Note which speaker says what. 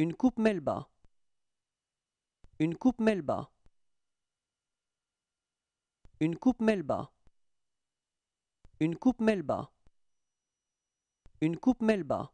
Speaker 1: Une coupe Melba. Une coupe Melba. Une coupe Melba. Une coupe Melba. Une coupe Melba.